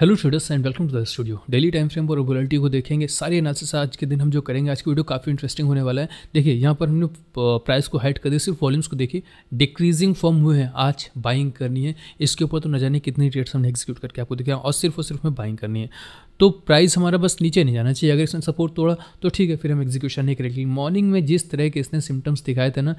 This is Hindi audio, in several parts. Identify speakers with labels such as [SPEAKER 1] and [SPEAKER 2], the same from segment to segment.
[SPEAKER 1] hello students and welcome to the studio daily time frame और वोलेटी को देखेंगे सारे एनालिसिस आज के दिन हम जो करेंगे आज की वीडियो काफ़ी इंटरेस्टिंग होने वाला है देखिए यहाँ पर हमने प्राइस को हाइट कर दिया सिर्फ वॉल्यूम्स को देखिए डिक्रीजिंग फॉर्म हुए हैं आज बाइंग करनी है इसके ऊपर तो न जाने कितनी ट्रेड्स हमने एग्जीक्यूट करके आपको दिखाया और सिर्फ और सिर्फ हमें बाइंग करनी है तो प्राइस हमारा बस नीचे नहीं जाना चाहिए अगर इसने सपोर्ट तोड़ा तो ठीक है फिर हम एग्जीक्यूशन नहीं करेंगे मॉर्निंग में जिस तरह के इसने सिम्टम्स दिखाए थे ना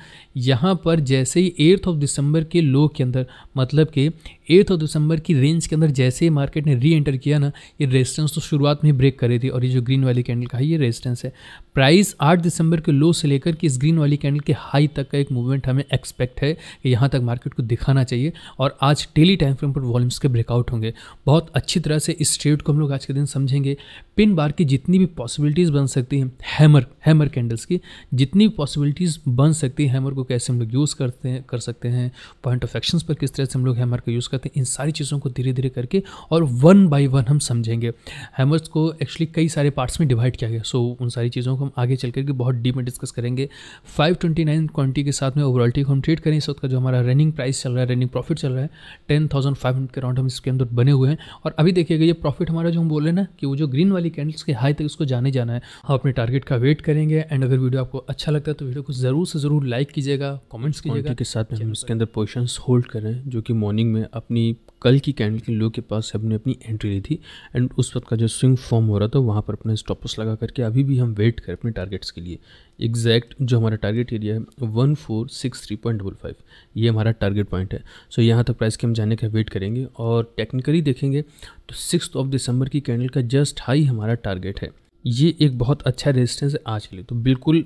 [SPEAKER 1] यहाँ पर जैसे ही एट्थ ऑफ दिसंबर के लो के अंदर मतलब कि एट्थ ऑफ दिसंबर की रेंज के अंदर जैसे ही मार्केट ने री एंटर किया ना ये रेजिस्टेंस तो शुरुआत में ही ब्रेक करी थी और ये जो ग्रीन वाली कैंडल का है ये रेजिस्टेंस है प्राइस आठ दिसंबर के लो से लेकर कि इस ग्रीन वाली कैंडल के हाई तक का एक मूवमेंट हमें एक्सपेक्ट है कि यहाँ तक मार्केट को दिखाना चाहिए और आज डेली टाइम फ्रेम पर वॉल्यूम्स के ब्रेकआउट होंगे बहुत अच्छी तरह से इस ट्रेड को हम लोग आज के दिन समझेंगे पिन बार की जितनी भी पॉसिबिलिटीज़ बन सकती हैं हैमर हैमर कैंडल्स की जितनी भी पॉसिबिलिटीज़ बन सकती हैं हैमर को कैसे हम लोग यूज़ करते हैं कर सकते हैं पॉइंट ऑफ एक्शंस पर किस तरह से हम लोग हैमर का यूज़ करते हैं इन सारी चीज़ों को धीरे धीरे करके और वन बाई वन हम समझेंगे हैमर्स को एक्चुअली कई सारे पार्ट्स में डिवाइड किया गया सो so, उन सारी चीज़ों को हम आगे चल करके बहुत डीप में डिस्कस करेंगे फाइव ट्वेंटी नाइन क्वान्टी के साथ में टी को हम ट्रेड करें इस वक्त का जो हमारा रनिंग प्राइस चल रहा है रनिंग प्रॉफिट चल रहा है टेन फाइव हंड्रेड के अराउंड हम इसके अंदर बने हुए हैं और अभी देखिएगा ये प्रॉफिट हमारा जो हम बोल रहे हैं ना कि वो जो ग्रीन वाली कैंडल्स के हाई तक उसको जाने जाना है हम अपने टारगेट का वेट करेंगे एंड अगर वीडियो आपको अच्छा लगता है तो वीडियो को ज़रूर से ज़रूर लाइक कीजिएगा कॉमेंट्स कीजिएगा के साथ में हम इसके अंदर पोजिशन होल्ड करें जो कि मॉर्निंग में अपनी कल की कैंडल के लो के पास हमने अपनी एंट्री ली थी एंड उस वक्त का जो स्विंग फॉर्म हो रहा था वहाँ पर अपने स्टॉपस लगा करके अभी भी हम वेट करें अपने टारगेट्स के लिए एग्जैक्ट जो हमारा टारगेट एरिया है one four six three point double five ये हमारा टारगेट पॉइंट है सो so, यहाँ तक तो प्राइस के हम जाने का वेट करेंगे और टेक्निकली देखेंगे तो सिक्स ऑफ दिसंबर की कैंडल का जस्ट हाई हमारा टारगेट है ये एक बहुत अच्छा रेजिस्टेंस है आज के लिए तो बिल्कुल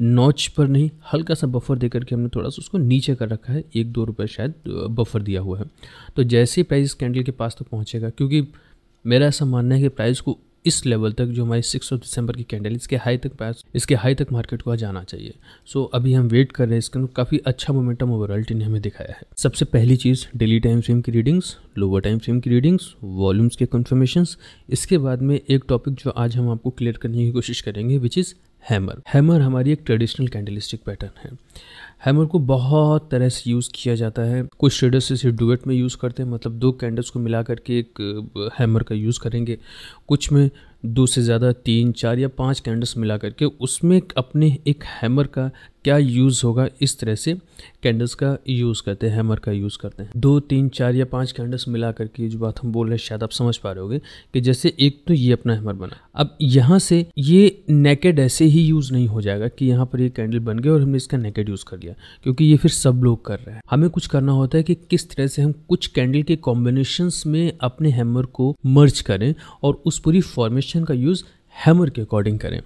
[SPEAKER 1] नॉच पर नहीं हल्का सा बफर दे करके हमने थोड़ा सा उसको नीचे कर रखा है एक दो रुपये शायद बफर दिया हुआ है तो जैसे ही प्राइस कैंडल के पास तो पहुँचेगा क्योंकि मेरा ऐसा मानना है कि प्राइस को इस लेवल तक जो हमारी सिक्स ऑफ दिसंबर की कैंडल इसके हाई तक पास इसके हाई तक मार्केट को जाना चाहिए सो so, अभी हम वेट कर रहे हैं इसके अंदर काफ़ी अच्छा मोमेंटम ओवरऑल ने हमें दिखाया है सबसे पहली चीज़ डेली टाइम फ्रेम की रीडिंग्स लोअर टाइम फ्रेम की रीडिंग्स वॉल्यूम्स के कन्फर्मेशन इसके बाद में एक टॉपिक जो आज हम आपको क्लियर करने की कोशिश करेंगे विच इज़ हैमर हैमर हमारी एक ट्रेडिशनल कैंडलिस्टिक पैटर्न है हैमर को बहुत तरह से यूज़ किया जाता है कुछ ट्रेडर्स इसे डुएट में यूज़ करते हैं मतलब दो कैंडल्स को मिला करके एक हैमर का यूज़ करेंगे कुछ में दो से ज़्यादा तीन चार या पांच कैंडल्स मिला करके उसमें अपने एक हैमर का क्या यूज़ होगा इस तरह से कैंडल्स का यूज़ करते हैं हैमर का यूज़ करते हैं दो तीन चार या पांच कैंडल्स मिला करके जो बात हम बोल रहे हैं शायद आप समझ पा रहे होगे कि जैसे एक तो ये अपना हैमर बना अब यहाँ से ये नेकेड ऐसे ही यूज़ नहीं हो जाएगा कि यहाँ पर ये कैंडल बन गया और हमने इसका नेकेड यूज़ कर लिया क्योंकि ये फिर सब लोग कर रहे हैं हमें कुछ करना होता है कि किस तरह से हम कुछ कैंडल के कॉम्बिनेशन में अपने हैमर को मर्ज करें और उस पूरी फॉर्मेशन का यूज़ हैमर के अकॉर्डिंग करें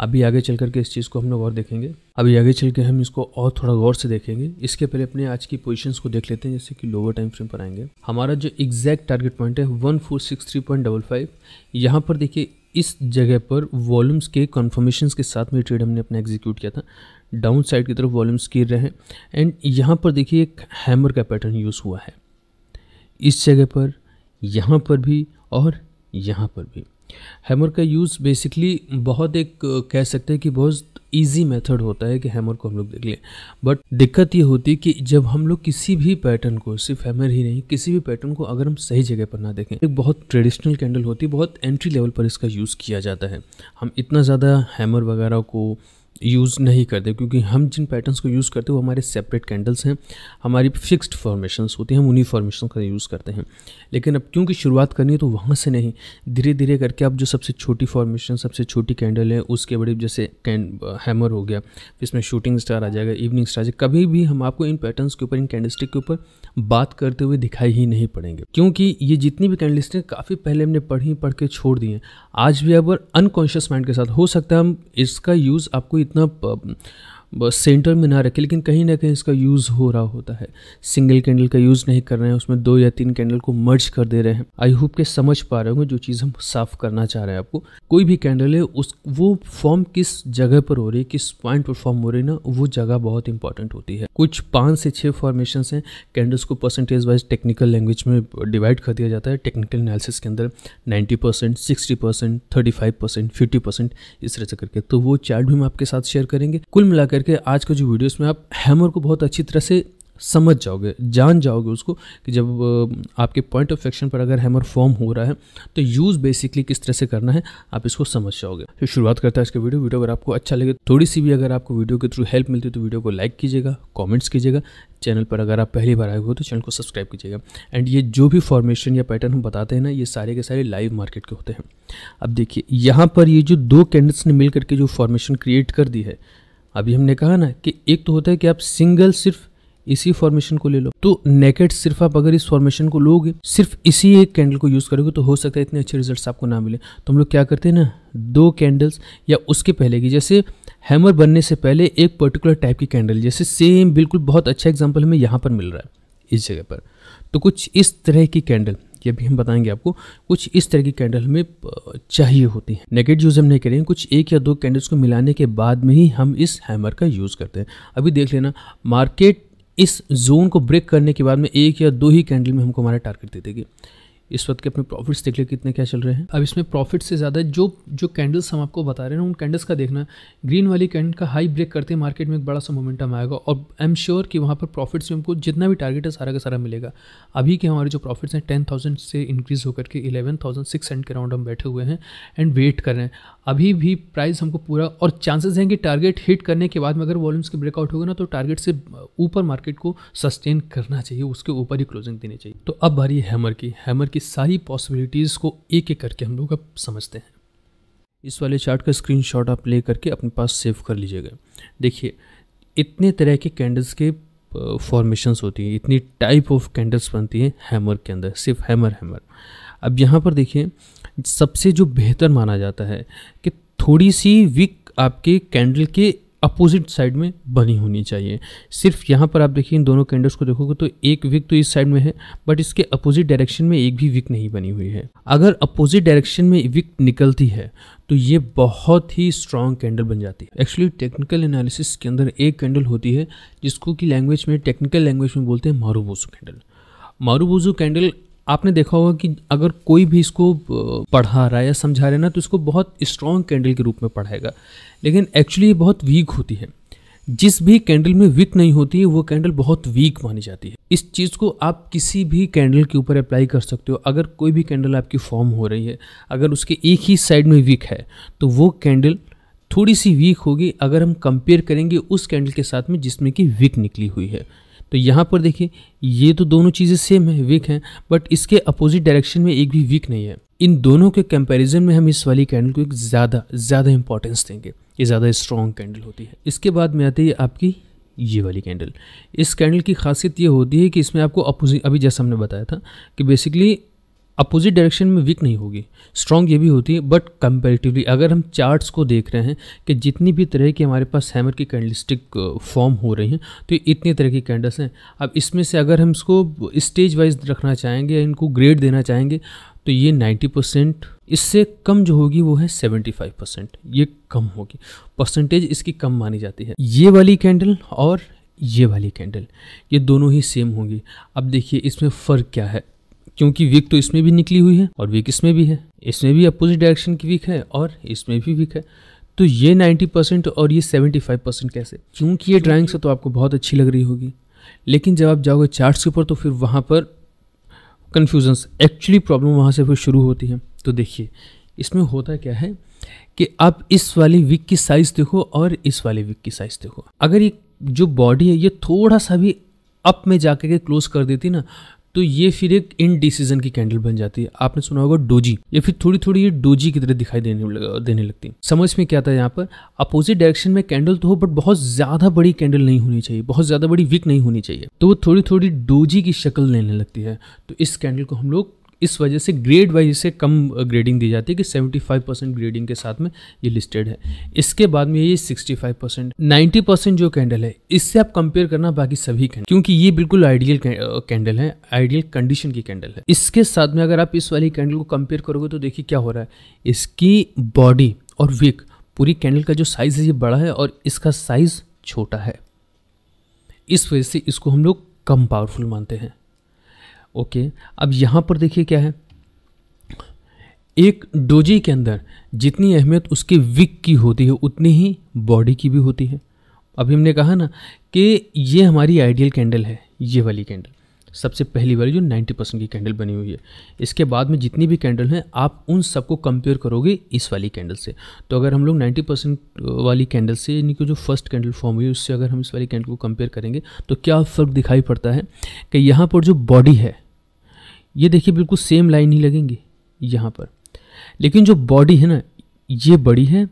[SPEAKER 1] अभी आगे चल करके इस चीज़ को हम लोग और देखेंगे अभी आगे चल के हम इसको और थोड़ा गौर से देखेंगे इसके पहले अपने आज की पोजीशंस को देख लेते हैं जैसे कि लोअर टाइम फ्रेम पर आएंगे हमारा जो एग्जैक्ट टारगेट पॉइंट है one four six three point double five यहाँ पर देखिए इस जगह पर वॉल्यूम्स के कन्फर्मेशन के साथ में ट्रेड हमने अपना एग्जीक्यूट किया था डाउन साइड की तरफ वॉल्यूम्स गिर रहे हैं एंड यहाँ पर देखिए एक हैमर का पैटर्न यूज़ हुआ है इस जगह पर यहाँ पर भी और यहाँ पर भी हैमर का यूज़ बेसिकली बहुत एक uh, कह सकते हैं कि बहुत इजी मेथड होता है कि हैमर को हम लोग देख लें बट दिक्कत ये होती है कि जब हम लोग किसी भी पैटर्न को सिर्फ हैमर ही नहीं किसी भी पैटर्न को अगर हम सही जगह पर ना देखें एक बहुत ट्रेडिशनल कैंडल होती है बहुत एंट्री लेवल पर इसका यूज़ किया जाता है हम इतना ज़्यादा हैमर वगैरह को यूज़ नहीं करते क्योंकि हम जिन पैटर्न्स को यूज़ करते हैं वो हमारे सेपरेट कैंडल्स हैं हमारी फिक्स्ड फॉर्मेशंस होती हैं हम उन्हीं फॉर्मेशन का यूज़ करते हैं लेकिन अब क्योंकि शुरुआत करनी है तो वहाँ से नहीं धीरे धीरे करके आप जो सबसे छोटी फॉर्मेशन सबसे छोटी कैंडल है उसके बड़े जैसे हैमर हो गया इसमें शूटिंग स्टार आ जाएगा इवनिंग स्टार जाएगा कभी भी हम आपको इन पैटर्न्स के ऊपर इन कैंडल के ऊपर बात करते हुए दिखाई ही नहीं पड़ेंगे क्योंकि ये जितनी भी कैंडल काफ़ी पहले हमने पढ़ी पढ़ के छोड़ दिए हैं आज भी अब अनकॉन्शियस माइंड के साथ हो सकता है हम इसका यूज़ आपको इतना बस सेंटर में ना रखें लेकिन कहीं ना कहीं इसका यूज़ हो रहा होता है सिंगल कैंडल का यूज़ नहीं कर रहे हैं उसमें दो या तीन कैंडल को मर्ज कर दे रहे हैं आई होप के समझ पा रहे होंगे जो चीज़ हम साफ करना चाह रहे हैं आपको कोई भी कैंडल है उस वो फॉर्म किस जगह पर हो रही है किस पॉइंट पर फॉर्म हो रही है ना वो जगह बहुत इंपॉर्टेंट होती है कुछ पाँच से छः फॉर्मेशन हैं कैंडल्स को परसेंटेज वाइज टेक्निकल लैंग्वेज में डिवाइड कर दिया जाता है टेक्निकल एनालिसिस के अंदर ninety percent sixty percent thirty five percent fifty percent इस तरह से करके तो वो चार्ट भी हम आपके साथ शेयर करेंगे कुल मिलाकर करके आज का जो वीडियोस में आप हैमर को बहुत अच्छी तरह से समझ जाओगे जान जाओगे उसको कि जब आपके पॉइंट ऑफ एक्शन पर अगर हैमर फॉर्म हो रहा है तो यूज़ बेसिकली किस तरह से करना है आप इसको समझ जाओगे तो शुरुआत करता है इसका वीडियो वीडियो अगर आपको अच्छा लगे थोड़ी सी भी अगर आपको वीडियो के थ्रू हेल्प मिलती है तो वीडियो को लाइक कीजिएगा कॉमेंट्स कीजिएगा चैनल पर अगर आप पहली बार आए हो तो चैनल को सब्सक्राइब कीजिएगा एंड ये जो भी फॉर्मेशन या पैटर्न हम बताते हैं ना ये सारे के सारे लाइव मार्केट के होते हैं अब देखिए यहाँ पर ये जो दो कैंडल्स ने मिल करके जो फॉर्मेशन क्रिएट कर दी है अभी हमने कहा ना कि एक तो होता है कि आप सिंगल सिर्फ इसी फॉर्मेशन को ले लो तो नेकेट सिर्फ आप अगर इस फॉर्मेशन को लोगे सिर्फ इसी एक कैंडल को यूज़ करोगे तो हो सकता है इतने अच्छे रिजल्ट्स आपको ना मिले तो हम लोग क्या करते हैं ना दो कैंडल्स या उसके पहले की जैसे हैमर बनने से पहले एक पर्टिकुलर टाइप की कैंडल जैसे सेम बिल्कुल बहुत अच्छा एग्जाम्पल हमें यहाँ पर मिल रहा है इस जगह पर तो कुछ इस तरह की कैंडल कि अभी हम बताएंगे आपको कुछ इस तरह की कैंडल हमें चाहिए होती है नेगेट यूज़ हम नहीं करेंगे कुछ एक या दो कैंडल्स को मिलाने के बाद में ही हम इस हैमर का यूज़ करते हैं अभी देख लेना मार्केट इस जोन को ब्रेक करने के बाद में एक या दो ही कैंडल में हमको हमारा टारगेट दे देगी इस वक्त के अपने प्रॉफिट्स देख ले कितने क्या चल रहे हैं अब इसमें प्रॉफिट से ज़्यादा जो जो कैंडल्स हम आपको बता रहे हैं उन कैंडल्स का देखना ग्रीन वाली कैंडल का हाई ब्रेक करते हैं मार्केट में एक बड़ा सा मोमेंटम आएगा और आई एम श्योर कि वहाँ पर प्रॉफिट्स में हमको जितना भी टारगेट है सारा का सारा मिलेगा अभी के हमारे जो प्रॉफिट्स हैं टेन थाउजेंड से इंक्रीज़ होकर के इलेवन थाउजेंड सिक्स हंड्रेड के राउंड हम बैठे हुए हैं एंड वेट कर रहे हैं अभी भी प्राइस हमको पूरा और चांसेस हैं कि टारगेट हिट करने के बाद में अगर वॉल्यूम्स के ब्रेकआउट होगा ना तो टारगेट से ऊपर मार्केट को सस्टेन करना चाहिए उसके ऊपर ही क्लोजिंग देनी चाहिए तो अब बारी हैमर की हैमर की सारी पॉसिबिलिटीज़ को एक एक करके हम लोग अब समझते हैं इस वाले चार्ट का स्क्रीनशॉट आप ले करके अपने पास सेव कर लीजिएगा देखिए इतने तरह के कैंडल्स के फॉर्मेशंस होती हैं इतनी टाइप ऑफ कैंडल्स बनती हैं हैमर के अंदर सिर्फ हैमर हैमर अब यहाँ पर देखिए सबसे जो बेहतर माना जाता है कि थोड़ी सी विक आपके कैंडल के अपोजिट साइड में बनी होनी चाहिए सिर्फ यहाँ पर आप देखिए इन दोनों कैंडल्स को देखोगे तो एक विक तो इस साइड में है बट इसके अपोजिट डायरेक्शन में एक भी विक नहीं बनी हुई है अगर अपोजिट डायरेक्शन में विक निकलती है तो ये बहुत ही स्ट्रॉन्ग कैंडल बन जाती है एक्चुअली टेक्निकल एनालिसिस के अंदर एक कैंडल होती है जिसको कि लैंग्वेज में टेक्निकल लैंग्वेज में बोलते हैं मारूबोसू कैंडल मारूबोजू कैंडल आपने देखा होगा कि अगर कोई भी इसको पढ़ा रहा है या समझा रहा है ना तो इसको बहुत स्ट्रॉन्ग कैंडल के रूप में पढ़ाएगा लेकिन एक्चुअली ये बहुत वीक होती है जिस भी कैंडल में विक नहीं होती है वो कैंडल बहुत वीक मानी जाती है इस चीज़ को आप किसी भी कैंडल के ऊपर अप्लाई कर सकते हो अगर कोई भी कैंडल आपकी फॉर्म हो रही है अगर उसके एक ही साइड में वीक है तो वो कैंडल थोड़ी सी वीक होगी अगर हम कंपेयर करेंगे उस कैंडल के साथ में जिसमें कि विक निकली हुई है तो यहाँ पर देखिए ये तो दोनों चीज़ें सेम है वीक हैं बट इसके अपोजिट डायरेक्शन में एक भी वीक नहीं है इन दोनों के कंपैरिजन में हम इस वाली कैंडल को एक ज़्यादा ज़्यादा इंपॉर्टेंस देंगे ये ज़्यादा स्ट्रॉन्ग कैंडल होती है इसके बाद में आती है आपकी ये वाली कैंडल इस कैंडल की खासियत ये होती है कि इसमें आपको अपोजिट अभी जैसा हमने बताया था कि बेसिकली अपोजिट डायरेक्शन में वीक नहीं होगी स्ट्रॉन्ग ये भी होती है बट कंपेरेटिवली अगर हम चार्ट्स को देख रहे हैं कि जितनी भी तरह की हमारे पास हैमर की कैंडलिस्टिक फॉर्म uh, हो रही हैं तो इतनी तरह की कैंडल्स हैं अब इसमें से अगर हम इसको स्टेज वाइज रखना चाहेंगे इनको ग्रेड देना चाहेंगे तो ये 90 परसेंट इससे कम जो होगी वो है 75 परसेंट ये कम होगी परसेंटेज इसकी कम मानी जाती है ये वाली कैंडल और ये वाली कैंडल ये दोनों ही सेम होंगी अब देखिए इसमें फ़र्क क्या है क्योंकि वीक तो इसमें भी निकली हुई है और वीक इसमें भी है इसमें भी अपोजिट डायरेक्शन की वीक है और इसमें भी वीक है तो ये 90 परसेंट और ये 75 परसेंट कैसे क्योंकि ये ड्राइंग से तो आपको बहुत अच्छी लग रही होगी लेकिन जब आप जाओगे चार्ट्स के ऊपर तो फिर वहाँ पर कन्फ्यूजन्स एक्चुअली प्रॉब्लम वहाँ से फिर शुरू होती है तो देखिए इसमें होता क्या है कि आप इस वाले विक की साइज़ देखो और इस वाले विक की साइज़ देखो अगर ये जो बॉडी है ये थोड़ा सा भी अप में जाकर के क्लोज कर देती ना तो ये फिर एक इन डिसीजन की कैंडल बन जाती है आपने सुना होगा डोजी या फिर थोड़ी थोड़ी ये डोजी की तरह दिखाई देने देने लगती है समझ में क्या था यहाँ पर अपोजिट डायरेक्शन में कैंडल तो हो बट बहुत ज़्यादा बड़ी कैंडल नहीं होनी चाहिए बहुत ज़्यादा बड़ी विक नहीं होनी चाहिए तो वो थोड़ी थोड़ी डोजी की शक्ल लेने लगती है तो इस कैंडल को हम लोग इस वजह से ग्रेड वाइज इसे कम ग्रेडिंग दी जाती है कि 75 परसेंट ग्रेडिंग के साथ में ये लिस्टेड है इसके बाद में ये 65 परसेंट नाइन्टी परसेंट जो कैंडल है इससे आप कंपेयर करना बाकी सभी कैंडल क्योंकि ये बिल्कुल आइडियल कैंडल है आइडियल कंडीशन की कैंडल है इसके साथ में अगर आप इस वाली कैंडल को कंपेयर करोगे तो देखिए क्या हो रहा है इसकी बॉडी और विक पूरी कैंडल का जो साइज़ है ये बड़ा है और इसका साइज़ छोटा है इस वजह से इसको हम लोग कम पावरफुल मानते हैं ओके अब यहाँ पर देखिए क्या है एक डोजी के अंदर जितनी अहमियत उसके विक की होती है उतनी ही बॉडी की भी होती है अभी हमने कहा ना कि ये हमारी आइडियल कैंडल है ये वाली कैंडल सबसे पहली वाली जो 90 परसेंट की कैंडल बनी हुई है इसके बाद में जितनी भी कैंडल हैं आप उन सबको कंपेयर करोगे इस वाली कैंडल से तो अगर हम लोग 90 परसेंट वाली कैंडल से यानी कि जो फर्स्ट कैंडल फॉर्म हुई उससे अगर हम इस वाली कैंडल को कंपेयर करेंगे तो क्या फ़र्क दिखाई पड़ता है कि यहाँ पर जो बॉडी है ये देखिए बिल्कुल सेम लाइन ही लगेंगी यहाँ पर लेकिन जो बॉडी है ना ये बड़ी है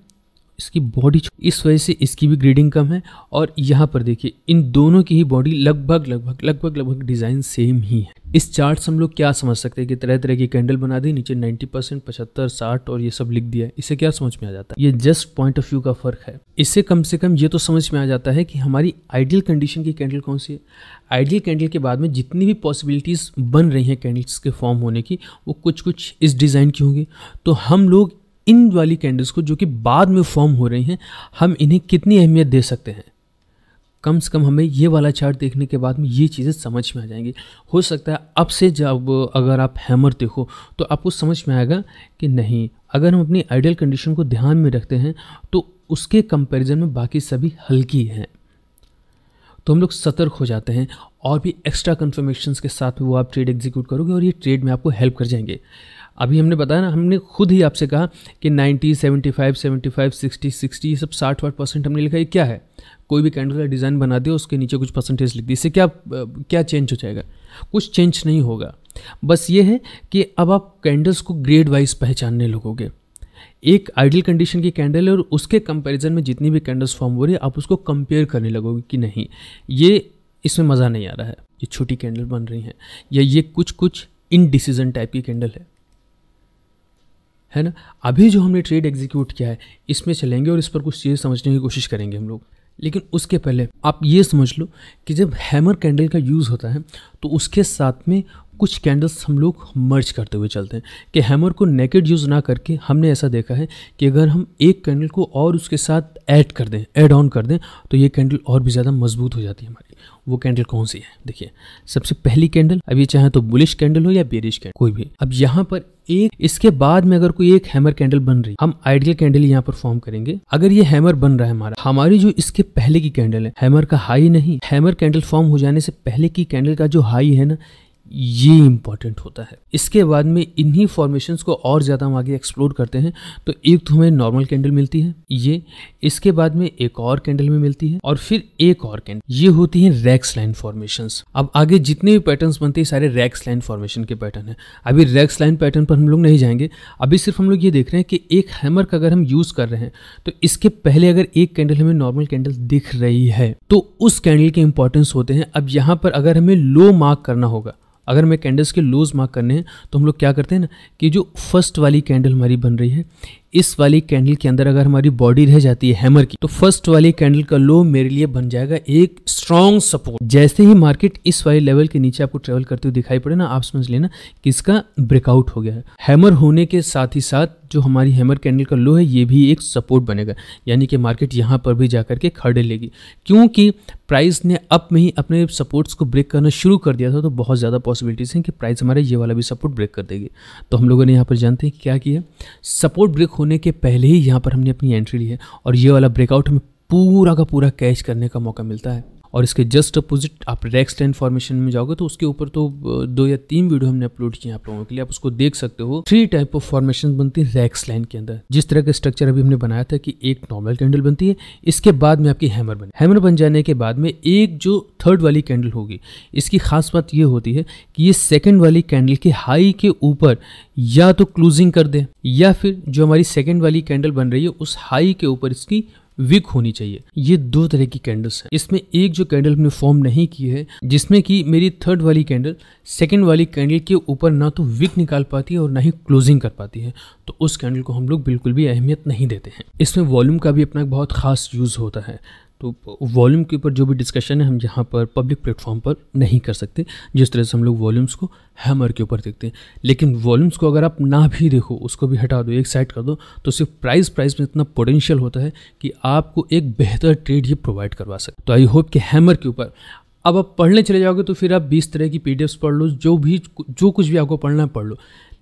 [SPEAKER 1] इसकी बॉडी इस वजह से इसकी भी ग्रेडिंग कम है और यहाँ पर देखिए इन दोनों की ही बॉडी लगभग लगभग लगभग लगभग डिज़ाइन सेम ही है इस चार्ट से हम लोग क्या समझ सकते हैं कि तरह तरह की कैंडल बना दी नीचे 90 परसेंट पचहत्तर साठ और ये सब लिख दिया है इसे क्या समझ में आ जाता है ये जस्ट पॉइंट ऑफ व्यू का फर्क है इससे कम से कम ये तो समझ में आ जाता है कि हमारी आइडियल कंडीशन की कैंडल कौन सी है आइडियल कैंडल के बाद में जितनी भी पॉसिबिलिटीज़ बन रही हैं कैंडल्स के फॉर्म होने की वो कुछ कुछ इस डिज़ाइन की होंगी तो हम लोग इन वाली कैंडल्स को जो कि बाद में फॉर्म हो रही हैं हम इन्हें कितनी अहमियत दे सकते हैं कम से कम हमें ये वाला चार्ट देखने के बाद में ये चीज़ें समझ में आ जाएंगी हो सकता है अब से जब अगर आप हैमर देखो तो आपको समझ में आएगा कि नहीं अगर हम अपनी आइडियल कंडीशन को ध्यान में रखते हैं तो उसके कंपैरिजन में बाकी सभी हल्की हैं तो हम लोग सतर्क हो जाते हैं और भी एक्स्ट्रा कन्फर्मेशन के साथ में वो आप ट्रेड एग्जीक्यूट करोगे और ये ट्रेड में आपको हेल्प कर जाएंगे अभी हमने बताया ना हमने खुद ही आपसे कहा कि 90, 75, 75, 60, 60 ये सब 60 वाट परसेंट हमने लिखा ये क्या है कोई भी कैंडल का डिज़ाइन बना दिया उसके नीचे कुछ परसेंटेज लिख दी इससे क्या क्या चेंज हो जाएगा कुछ चेंज नहीं होगा बस ये है कि अब आप कैंडल्स को ग्रेड वाइज पहचानने लगोगे एक आइडियल कंडीशन की कैंडल है और उसके कंपैरिजन में जितनी भी कैंडल्स फॉर्म हो रही है आप उसको कंपेयर करने लगोगे कि नहीं ये इसमें मज़ा नहीं आ रहा है ये छोटी कैंडल बन रही हैं या ये कुछ कुछ इनडिसीजन टाइप की कैंडल है है ना अभी जो हमने ट्रेड एग्जीक्यूट किया है इसमें चलेंगे और इस पर कुछ चीज़ें समझने की कोशिश करेंगे हम लोग लेकिन उसके पहले आप ये समझ लो कि जब हैमर कैंडल का यूज़ होता है तो उसके साथ में कुछ कैंडल्स हम लोग मर्ज करते हुए चलते हैं कि हैमर को नेकेड यूज़ ना करके हमने ऐसा देखा है कि अगर हम एक कैंडल को और उसके साथ ऐड कर दें ऐड ऑन कर दें तो ये कैंडल और भी ज़्यादा मजबूत हो जाती है हमारी वो कैंडल कौन सी है देखिए सबसे पहली कैंडल अब ये चाहे तो बुलिश कैंडल हो या बेरिश कैंडल कोई भी अब यहाँ पर एक इसके बाद में अगर कोई एक हैमर कैंडल बन रही हम आइडियल कैंडल यहाँ पर फॉर्म करेंगे अगर ये हैमर बन रहा है हमारा हमारी जो इसके पहले की कैंडल है हैमर का हाई नहीं हैमर कैंडल फॉर्म हो जाने से पहले की कैंडल का जो हाई है ना ये इंपॉर्टेंट होता है इसके बाद में इन्हीं फॉर्मेशन को और ज़्यादा हम आगे एक्सप्लोर करते हैं तो एक तो हमें नॉर्मल कैंडल मिलती है ये इसके बाद में एक और कैंडल में मिलती है और फिर एक और कैंडल ये होती है रैक्स लाइन फॉर्मेशन अब आगे जितने भी पैटर्न बनते हैं सारे रैक्स लाइन फॉर्मेशन के पैटर्न है अभी रैक्स लाइन पैटर्न पर हम लोग नहीं जाएंगे अभी सिर्फ हम लोग ये देख रहे हैं कि एक हैमर का अगर हम यूज़ कर रहे हैं तो इसके पहले अगर एक कैंडल हमें नॉर्मल कैंडल दिख रही है तो उस कैंडल के इंपॉर्टेंस होते हैं अब यहां पर अगर हमें लो मार्क करना होगा अगर मैं कैंडल्स के लूज मार्क करने हैं तो हम लोग क्या करते हैं ना कि जो फर्स्ट वाली कैंडल हमारी बन रही है इस वाली कैंडल के अंदर अगर हमारी बॉडी रह जाती है हैमर की तो फर्स्ट वाली कैंडल का लो मेरे लिए बन जाएगा एक स्ट्रॉन्ग सपोर्ट जैसे ही मार्केट इस वाले लेवल के नीचे आपको ट्रेवल करते हुए दिखाई पड़े ना आप समझ लेना कि इसका ब्रेकआउट हो गया है हैमर होने के साथ ही साथ जो हमारी हैमर कैंडल का लो है ये भी एक सपोर्ट बनेगा यानी कि मार्केट यहाँ पर भी जाकर के खड़े लेगी क्योंकि प्राइस ने अप में ही अपने सपोर्ट्स को ब्रेक करना शुरू कर दिया था तो बहुत ज़्यादा पॉसिबिलिटीज़ हैं कि प्राइस हमारे ये वाला भी सपोर्ट ब्रेक कर देगी तो हम लोगों ने यहाँ पर जानते हैं क्या किया सपोर्ट ब्रेक होने के पहले ही यहाँ पर हमने अपनी एंट्री ली है और ये वाला ब्रेकआउट हमें पूरा का पूरा कैच करने का मौका मिलता है और इसके जस्ट अपोजिट आप रेक्स टेन फॉर्मेशन में जाओगे तो उसके ऊपर तो दो या तीन वीडियो हमने अपलोड किए आप लोगों के लिए आप उसको देख सकते हो थ्री टाइप ऑफ फॉर्मेशन बनती है रैक्स लाइन के अंदर जिस तरह का स्ट्रक्चर अभी हमने बनाया था कि एक नॉर्मल कैंडल बनती है इसके बाद में आपकी हैमर बने हैमर बन जाने के बाद में एक जो थर्ड वाली कैंडल होगी इसकी खास बात ये होती है कि ये सेकेंड वाली कैंडल के हाई के ऊपर या तो क्लोजिंग कर दे या फिर जो हमारी सेकेंड वाली कैंडल बन रही है उस हाई के ऊपर इसकी विक होनी चाहिए ये दो तरह की कैंडल्स हैं इसमें एक जो कैंडल हमने फॉर्म नहीं की है जिसमें कि मेरी थर्ड वाली कैंडल सेकेंड वाली कैंडल के ऊपर ना तो विक निकाल पाती है और ना ही क्लोजिंग कर पाती है तो उस कैंडल को हम लोग बिल्कुल भी अहमियत नहीं देते हैं इसमें वॉल्यूम का भी अपना बहुत खास यूज़ होता है तो वॉल्यूम के ऊपर जो भी डिस्कशन है हम यहाँ पर पब्लिक प्लेटफॉर्म पर नहीं कर सकते जिस तरह से हम लोग वॉल्यूम्स को हैमर के ऊपर देखते हैं लेकिन वॉल्यूम्स को अगर आप ना भी देखो उसको भी हटा दो एक साइड कर दो तो सिर्फ प्राइस प्राइस में इतना पोटेंशियल होता है कि आपको एक बेहतर ट्रेड ये प्रोवाइड करवा सकते तो आई होप कि हैमर के ऊपर अब आप पढ़ने चले जाओगे तो फिर आप बीस तरह की पी पढ़ लो जो भी जो कुछ भी आपको पढ़ना है पढ़ लो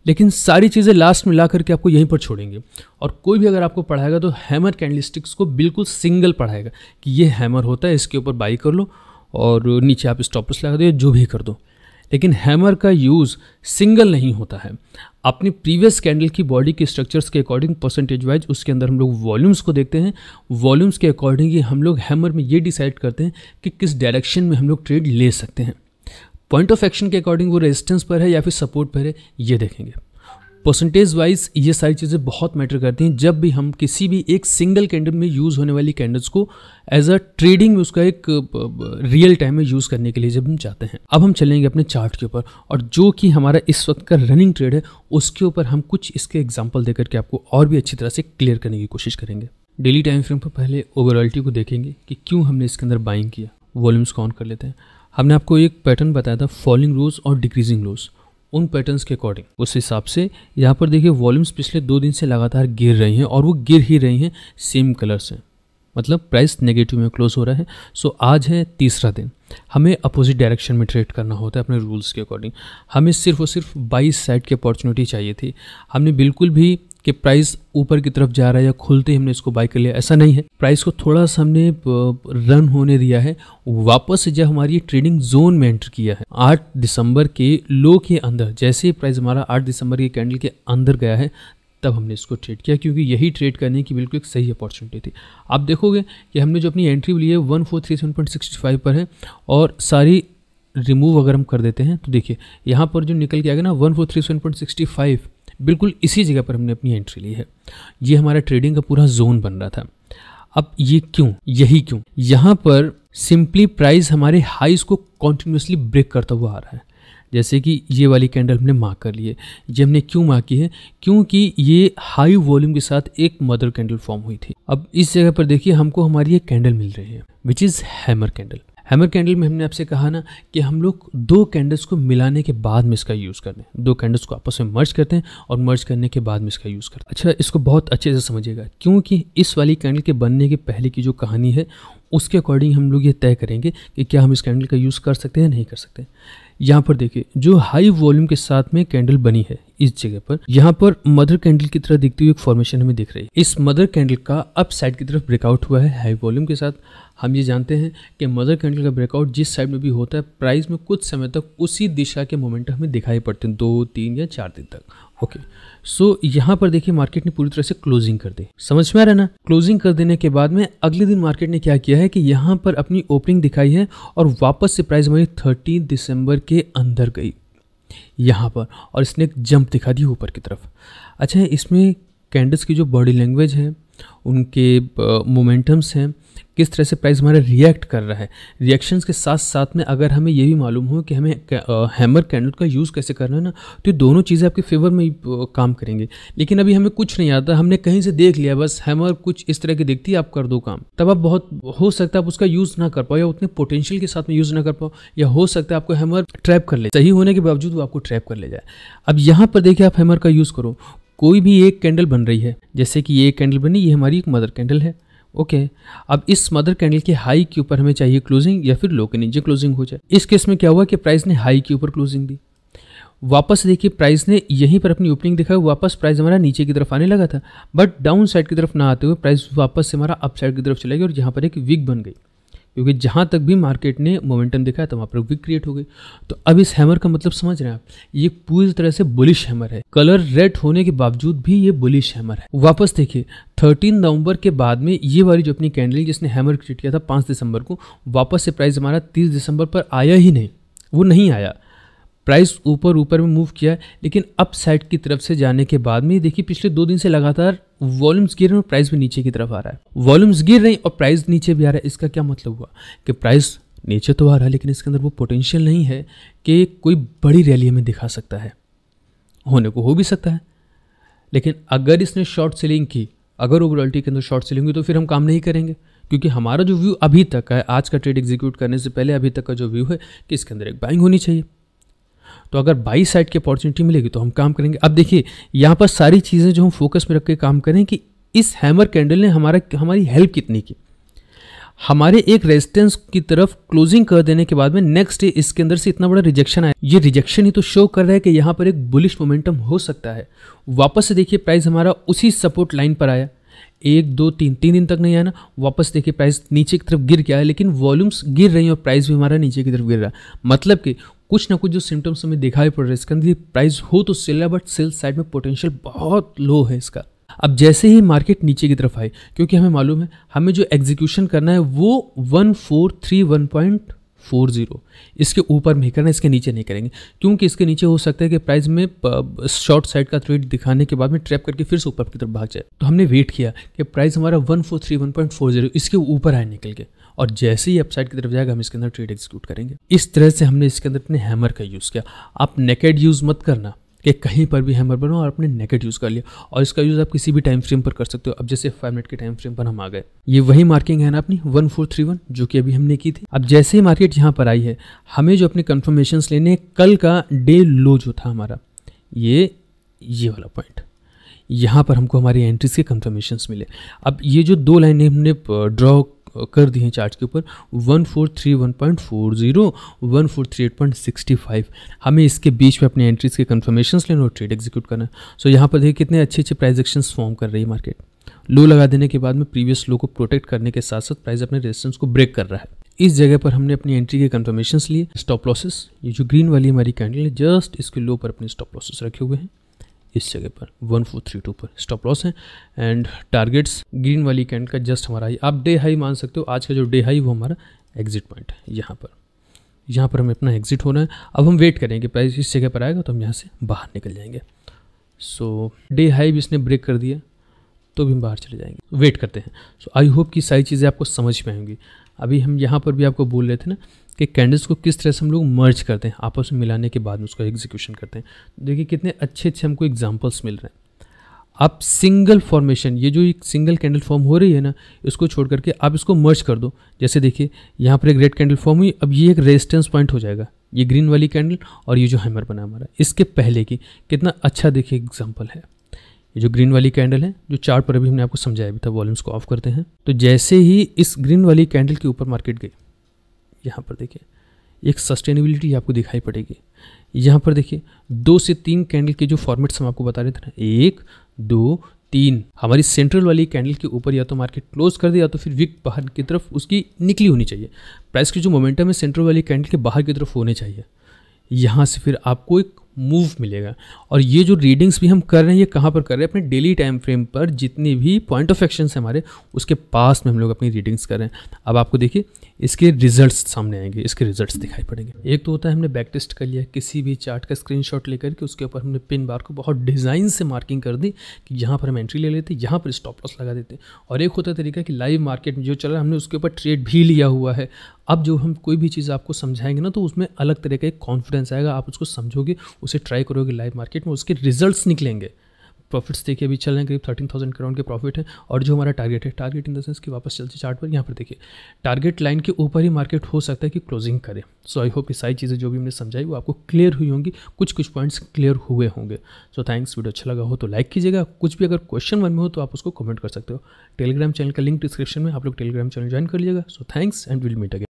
[SPEAKER 1] लेकिन सारी चीज़ें लास्ट में ला करके आपको यहीं पर छोड़ेंगे और कोई भी अगर आपको पढ़ाएगा तो हैमर कैंडलस्टिक्स को बिल्कुल सिंगल पढ़ाएगा कि ये हैमर होता है इसके ऊपर बाई कर लो और नीचे आप स्टॉपर्स लगा दो या जो भी कर दो लेकिन हैमर का यूज़ सिंगल नहीं होता है अपनी प्रीवियस कैंडल की बॉडी के स्ट्रक्चर्स के अकॉर्डिंग परसेंटेज वाइज उसके अंदर हम लोग वॉल्यूम्स को देखते हैं वॉल्यूम्स के अकॉर्डिंग ही हम लोग हैमर में ये डिसाइड करते हैं कि किस डायरेक्शन में हम लोग ट्रेड ले सकते हैं पॉइंट ऑफ एक्शन के अकॉर्डिंग वो रेजिस्टेंस पर है या फिर सपोर्ट पर है ये देखेंगे परसेंटेज वाइज ये सारी चीज़ें बहुत मैटर करती हैं जब भी हम किसी भी एक सिंगल कैंडल में यूज़ होने वाली कैंडल्स को एज अ ट्रेडिंग में उसका एक रियल टाइम में यूज़ करने के लिए जब हम चाहते हैं अब हम चलेंगे अपने चार्ट के ऊपर और जो कि हमारा इस वक्त का रनिंग ट्रेड है उसके ऊपर हम कुछ इसके एग्जाम्पल दे करके आपको और भी अच्छी तरह से क्लियर करने की कोशिश करेंगे डेली टाइम फ्रेम पर पहले ओवरऑल्टी को देखेंगे कि क्यों हमने इसके अंदर बाइंग किया वॉल्यूम्स कौन कर लेते हैं हमने आपको एक पैटर्न बताया था फॉलिंग रोज और डिक्रीजिंग रोज उन पैटर्न्स के अकॉर्डिंग उस हिसाब से यहाँ पर देखिए वॉल्यूम्स पिछले दो दिन से लगातार गिर रही हैं और वो गिर ही रही हैं सेम कलर से मतलब प्राइस नेगेटिव में क्लोज हो रहा है सो so, आज है तीसरा दिन हमें अपोजिट डायरेक्शन में ट्रेड करना होता है अपने रूल्स के अकॉर्डिंग हमें सिर्फ और सिर्फ बाईस साइड की अपॉर्चुनिटी चाहिए थी हमने बिल्कुल भी कि प्राइस ऊपर की तरफ जा रहा है या खुलते ही हमने इसको बाई कर लिया ऐसा नहीं है प्राइस को थोड़ा सा हमने रन होने दिया है वापस जब हमारी ट्रेडिंग जोन में एंटर किया है आठ दिसंबर के लो के अंदर जैसे प्राइस हमारा आठ दिसंबर के कैंडल के अंदर गया है तब हमने इसको ट्रेड किया क्योंकि यही ट्रेड करने की बिल्कुल एक सही अपॉर्चुनिटी थी आप देखोगे कि हमने जो अपनी एंट्री ली है one four three seven point sixty five पर है और सारी रिमूव अगर हम कर देते हैं तो देखिए यहाँ पर जो निकल के आ गया ना one four three seven point sixty five बिल्कुल इसी जगह पर हमने अपनी एंट्री ली है ये हमारा ट्रेडिंग का पूरा जोन बन रहा था अब ये क्यों यही क्यों यहाँ पर सिंपली प्राइस हमारे हाइज को कॉन्टिन्यूसली ब्रेक करता हुआ आ रहा है जैसे कि ये वाली कैंडल हमने मार्क कर ली है ये हमने क्यों मार्क की है क्योंकि ये हाई वॉल्यूम के साथ एक मदर कैंडल फॉर्म हुई थी अब इस जगह पर देखिए हमको हमारी ये कैंडल मिल रही है which is hammer candle hammer candle में हमने आपसे कहा ना कि हम लोग दो कैंडल्स को मिलाने के बाद में इसका यूज़ करते हैं दो कैंडल्स को आपस में मर्ज करते हैं और मर्ज करने के बाद में इसका यूज़ करते हैं अच्छा इसको बहुत अच्छे से समझिएगा क्योंकि इस वाली कैंडल के बनने के पहले की जो कहानी है उसके अकॉर्डिंग हम लोग ये तय करेंगे कि क्या हम इस कैंडल का यूज़ कर सकते हैं नहीं कर सकते यहाँ पर देखिए जो हाई वॉल्यूम के साथ में कैंडल बनी है इस जगह पर यहाँ पर मदर कैंडल की तरह दिखती हुई एक फॉर्मेशन हमें दिख रही है इस मदर कैंडल का अप साइड की तरफ ब्रेकआउट हुआ है हाई वॉल्यूम के साथ हम ये जानते हैं कि मदर कैंडल का ब्रेकआउट जिस साइड में भी होता है प्राइस में कुछ समय तक उसी दिशा के मोमेंट हमें दिखाई पड़ते हैं दो तीन या चार दिन तक ओके सो so, यहाँ पर देखिए मार्केट ने पूरी तरह से क्लोजिंग कर दी समझ में आ रहा है ना क्लोजिंग कर देने के बाद में अगले दिन मार्केट ने क्या किया है कि यहाँ पर अपनी ओपनिंग दिखाई है और वापस से प्राइस हमारी थर्टीन दिसंबर के अंदर गई यहाँ पर और इसने एक जंप दिखा दी ऊपर की तरफ अच्छा इसमें कैंडल्स की जो बॉडी लैंग्वेज है उनके मोमेंटम्स हैं किस तरह से प्राइस हमारा रिएक्ट कर रहा है रिएक्शंस के साथ साथ में अगर हमें ये भी मालूम हो कि हमें हैमर कैंडल का यूज़ कैसे करना है ना तो ये दोनों चीज़ें आपके फेवर में ही काम करेंगे लेकिन अभी हमें कुछ नहीं आता हमने कहीं से देख लिया बस हैमर कुछ इस तरह की देखती है आप कर दो काम तब आप बहुत हो सकता है आप उसका यूज़ ना कर पाओ या उतने पोटेंशियल के साथ में यूज़ ना कर पाओ या हो सकता है आपको हैमर ट्रैप कर ले सही होने के बावजूद वो आपको ट्रैप कर ले जाए अब यहाँ पर देखिए आप हैमर का यूज़ करो कोई भी एक कैंडल बन रही है जैसे कि ये कैंडल बनी ये हमारी एक मदर कैंडल है ओके अब इस मदर कैंडल के हाई के ऊपर हमें चाहिए क्लोजिंग या फिर लो के नीचे क्लोजिंग हो जाए इस केस में क्या हुआ कि प्राइस ने हाई के ऊपर क्लोजिंग दी वापस देखिए प्राइस ने यहीं पर अपनी ओपनिंग दिखाई वापस प्राइस हमारा नीचे की तरफ आने लगा था बट डाउन साइड की तरफ ना आते हुए प्राइस वापस से हमारा अप साइड की तरफ चला गया और यहाँ पर एक वीक बन गई क्योंकि जहाँ तक भी मार्केट ने मोमेंटम दिखाया तो वहाँ पर विक क्रिएट हो गई तो अब इस हैमर का मतलब समझ रहे हैं आप ये पूरी तरह से बुलिश हैमर है कलर रेड होने के बावजूद भी ये बुलिश हैमर है वापस देखिए थर्टीन नवंबर के बाद में ये वाली जो अपनी कैंडल जिसने हैमर क्रिएट किया था पाँच दिसंबर को वापस से प्राइस हमारा तीस दिसंबर पर आया ही नहीं वो नहीं आया प्राइस ऊपर ऊपर में मूव किया लेकिन अप साइड की तरफ से जाने के बाद में देखिए पिछले दो दिन से लगातार वॉल्यूम्स गिर रहे हैं और प्राइस भी नीचे की तरफ आ रहा है वॉल्यूम्स गिर रही और प्राइस नीचे भी आ रहा है इसका क्या मतलब हुआ कि प्राइस नीचे तो आ रहा है लेकिन इसके अंदर वो पोटेंशियल नहीं है कि कोई बड़ी रैली हमें दिखा सकता है होने को हो भी सकता है लेकिन अगर इसने शॉर्ट सेलिंग की अगर ओवरऑल्टी के अंदर शॉर्ट सेलिंग हुई तो फिर हम काम नहीं करेंगे क्योंकि हमारा जो व्यू अभी तक है आज का ट्रेड एग्जीक्यूट करने से पहले अभी तक का जो व्यू है कि इसके अंदर एक बाइंग होनी चाहिए तो अगर बाई साइड की अपॉर्चुनिटी मिलेगी तो हम काम करेंगे अब देखिए यहाँ पर सारी चीज़ें जो हम फोकस में रख के काम करें कि इस हैमर कैंडल ने हमारा हमारी हेल्प कितनी की हमारे एक रेजिस्टेंस की तरफ क्लोजिंग कर देने के बाद में नेक्स्ट डे इसके अंदर से इतना बड़ा रिजेक्शन आया ये रिजेक्शन ही तो शो कर रहा है कि यहाँ पर एक बुलिश मोमेंटम हो सकता है वापस से देखिए प्राइस हमारा उसी सपोर्ट लाइन पर आया एक दो तीन तीन दिन तक नहीं आना वापस देखिए प्राइस नीचे की तरफ गिर गया है लेकिन वॉल्यूम्स गिर रही हैं और प्राइस भी हमारा नीचे की तरफ गिर रहा है मतलब कि कुछ ना कुछ जो सिम्टम्स हमें दिखाई पड़ रहे हैं इसके अंदर प्राइस हो तो सेल है बट सेल साइड में पोटेंशियल बहुत लो है इसका अब जैसे ही मार्केट नीचे की तरफ आई क्योंकि हमें मालूम है हमें जो एग्जीक्यूशन करना है वो one four three one point four zero इसके ऊपर नहीं करना इसके नीचे नहीं करेंगे क्योंकि इसके नीचे हो सकता है कि प्राइस में शॉर्ट साइड का ट्रेड दिखाने के बाद में ट्रैप करके फिर से ऊपर की तरफ भाग जाए तो हमने वेट किया कि प्राइस हमारा one four three one point four zero इसके ऊपर आए निकल के और जैसे ही अपसाइड की तरफ जाएगा हम इसके अंदर ट्रेड एग्जीक्यूट करेंगे इस तरह से हमने इसके अंदर अपने हैमर का यूज़ किया आप नेकेड यूज़ मत करना कि कहीं पर भी हैमर बनो और अपने नेकेड यूज़ कर लिया और इसका यूज़ आप किसी भी टाइम फ्रेम पर कर सकते हो अब जैसे फाइव मिनट के टाइम फ्रेम पर हम आ गए ये वही मार्किंग है ना अपनी वन फोर थ्री वन जो कि अभी हमने की थी अब जैसे ही मार्केट यहाँ पर आई है हमें जो अपने कन्फर्मेशन लेने कल का डे लो जो था हमारा ये ये वाला पॉइंट यहाँ पर हमको हमारी एंट्रीज के कन्फर्मेशन मिले अब ये जो दो लाइनें हमने ड्रॉ कर दिए हैं चार्ट के ऊपर 1431.40 1438.65 हमें इसके बीच में अपने एंट्रीज के कन्फर्मेशन लेना और ट्रेड एग्जीक्यूट करना है सो so, यहाँ पर देखिए कितने अच्छे अच्छे प्राइस एक्शन फॉर्म कर रही है मार्केट लो लगा देने के बाद में प्रीवियस लो को प्रोटेक्ट करने के साथ साथ प्राइस अपने रेजिस्टेंस को ब्रेक कर रहा है इस जगह पर हमने अपनी एंट्री के कन्फर्मेशन लिए स्टॉप लॉसेस ये जो ग्रीन वाली हमारी कैंडल है जस्ट इसके लो पर अपने स्टॉप लॉसेस रखे हुए हैं इस जगह पर वन फोर थ्री टू पर स्टॉप लॉस है एंड टारगेट्स ग्रीन वाली कैंड का जस्ट हमारा आप डे हाई मान सकते हो आज का जो डे हाई वो हमारा एग्जिट पॉइंट है यहाँ पर यहाँ पर हमें अपना एग्जिट होना है अब हम वेट करेंगे प्राइस इस जगह पर आएगा तो हम यहाँ से बाहर निकल जाएंगे सो डे हाई भी इसने ब्रेक कर दिया तो भी हम बाहर चले जाएंगे वेट करते हैं सो आई होप कि सारी चीज़ें आपको समझ में आएंगी अभी हम यहाँ पर भी आपको बोल रहे थे ना कि कैंडल्स को किस तरह से हम लोग मर्ज करते हैं आपस में मिलाने के बाद में उसका एग्जीक्यूशन करते हैं देखिए कितने अच्छे अच्छे हमको एग्जाम्पल्स मिल रहे हैं आप सिंगल फॉर्मेशन ये जो एक सिंगल कैंडल फॉर्म हो रही है ना इसको छोड़ करके आप इसको मर्ज कर दो जैसे देखिए यहाँ पर एक रेड कैंडल फॉर्म हुई अब ये एक रेजिस्टेंस पॉइंट हो जाएगा ये ग्रीन वाली कैंडल और ये जो हैमर बना हमारा इसके पहले की कितना अच्छा देखिए एग्जाम्पल है ये जो ग्रीन वाली कैंडल है जो चार्ट पर अभी हमने आपको समझाया भी था वॉल्यूम्स को ऑफ करते हैं तो जैसे ही इस ग्रीन वाली कैंडल के ऊपर मार्केट गई यहाँ पर देखिए एक सस्टेनेबिलिटी आपको दिखाई पड़ेगी यहाँ पर देखिए दो से तीन कैंडल के जो फॉर्मेट्स हम आपको बता रहे थे ना एक दो तीन हमारी सेंट्रल वाली कैंडल के ऊपर या तो मार्केट क्लोज कर दे या तो फिर विक बाहर की तरफ उसकी निकली होनी चाहिए प्राइस की जो मोमेंटम है सेंट्रल वाली कैंडल के बाहर की तरफ होने चाहिए यहाँ से फिर आपको एक मूव मिलेगा और ये जो रीडिंग्स भी हम कर रहे हैं ये कहाँ पर कर रहे हैं अपने डेली टाइम फ्रेम पर जितने भी पॉइंट ऑफ एक्शन हमारे उसके पास में हम लोग अपनी रीडिंग्स कर रहे हैं अब आपको देखिए इसके रिजल्ट्स सामने आएंगे इसके रिजल्ट्स दिखाई पड़ेंगे एक तो होता है हमने बैक टेस्ट कर लिया किसी भी चार्ट का शॉट लेकर के उसके ऊपर हमने पिन बार को बहुत डिज़ाइन से मार्किंग कर दी कि यहाँ पर हम एंट्री ले लेते यहाँ पर स्टॉप लॉस लगा देते और एक होता तरीका कि लाइव मार्केट में जो चल रहा है हमने उसके ऊपर ट्रेड भी लिया हुआ है अब जो हम कोई भी चीज़ आपको समझाएंगे ना तो उसमें अलग तरह का एक कॉन्फिडेंस आएगा आप उसको समझोगे उसे ट्राई करोगे लाइव मार्केट में उसके रिजल्ट्स निकलेंगे प्रॉफिट्स देखिए अभी चल रहे हैं करीब थर्टीन थाउजेंड करोड़ के प्रॉफिट है और जो हमारा टारगेट है टारगेट इन द सेंस कि वापस चलते चार्ट पर यहाँ पर देखिए टारगेट लाइन के ऊपर ही मार्केट हो सकता है कि क्लोजिंग करे सो आई होप ये सारी चीज़ें जो भी हमने समझाई वो आपको क्लियर हुई होंगी कुछ कुछ पॉइंट्स क्लियर हुए होंगे सो थैंक्स वीडियो अच्छा लगा हो तो लाइक कीजिएगा कुछ भी अगर क्वेश्चन मन में हो तो आप उसको कमेंट कर सकते हो टेलीग्राम चैनल का लिंक डिस्क्रिप्शन में आप लोग टेलीग्राम चैनल ज्वाइन कर लीजिएगा so thanks and will meet again